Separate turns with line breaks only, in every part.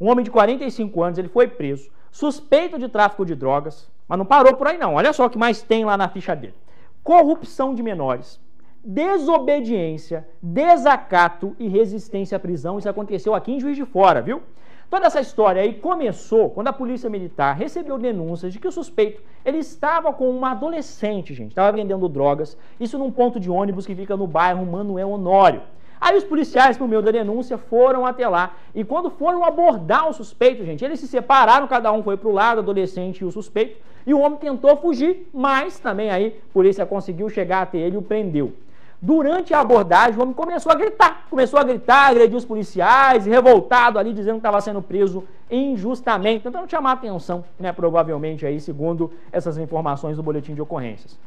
Um homem de 45 anos, ele foi preso, suspeito de tráfico de drogas, mas não parou por aí não. Olha só o que mais tem lá na ficha dele. Corrupção de menores, desobediência, desacato e resistência à prisão. Isso aconteceu aqui em Juiz de Fora, viu? Toda essa história aí começou quando a polícia militar recebeu denúncias de que o suspeito ele estava com uma adolescente, gente, estava vendendo drogas, isso num ponto de ônibus que fica no bairro Manuel Honório. Aí os policiais, por meio da denúncia, foram até lá. E quando foram abordar o suspeito, gente, eles se separaram, cada um foi para o lado, adolescente e o suspeito. E o homem tentou fugir, mas também aí a polícia conseguiu chegar até ele e o prendeu. Durante a abordagem, o homem começou a gritar, começou a gritar, agrediu os policiais, revoltado ali, dizendo que estava sendo preso injustamente, tentando chamar a atenção, né, provavelmente aí, segundo essas informações do boletim de ocorrências.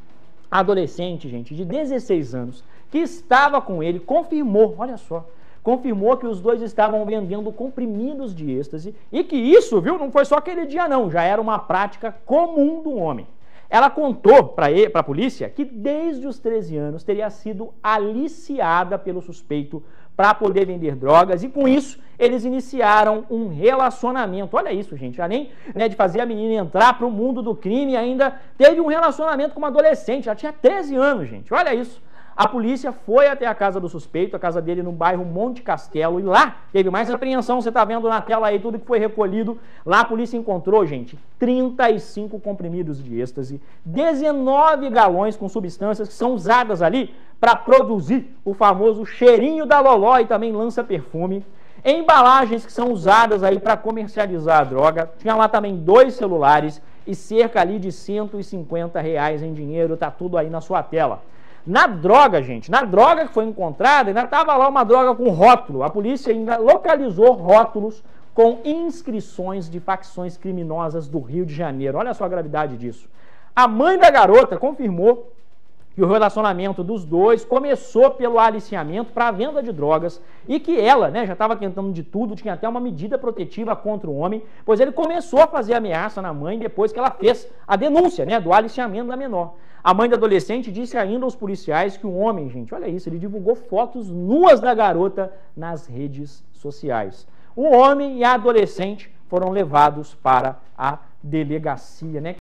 Adolescente, gente, de 16 anos, que estava com ele confirmou, olha só, confirmou que os dois estavam vendendo comprimidos de êxtase e que isso, viu, não foi só aquele dia não, já era uma prática comum do homem. Ela contou para a polícia que desde os 13 anos teria sido aliciada pelo suspeito para poder vender drogas e com isso eles iniciaram um relacionamento. Olha isso, gente, além né, de fazer a menina entrar para o mundo do crime, ainda teve um relacionamento com uma adolescente, ela tinha 13 anos, gente, olha isso. A polícia foi até a casa do suspeito, a casa dele no bairro Monte Castelo, e lá teve mais apreensão. Você está vendo na tela aí tudo que foi recolhido. Lá a polícia encontrou, gente, 35 comprimidos de êxtase, 19 galões com substâncias que são usadas ali para produzir o famoso cheirinho da loló e também lança perfume. Embalagens que são usadas aí para comercializar a droga. Tinha lá também dois celulares e cerca ali de 150 reais em dinheiro. Tá tudo aí na sua tela na droga, gente. Na droga que foi encontrada, ainda estava lá uma droga com rótulo. A polícia ainda localizou rótulos com inscrições de facções criminosas do Rio de Janeiro. Olha só a gravidade disso. A mãe da garota confirmou que o relacionamento dos dois começou pelo aliciamento para a venda de drogas e que ela né, já estava tentando de tudo, tinha até uma medida protetiva contra o homem, pois ele começou a fazer ameaça na mãe depois que ela fez a denúncia né, do aliciamento da menor. A mãe da adolescente disse ainda aos policiais que o homem, gente, olha isso, ele divulgou fotos nuas da garota nas redes sociais. O homem e a adolescente foram levados para a delegacia, né?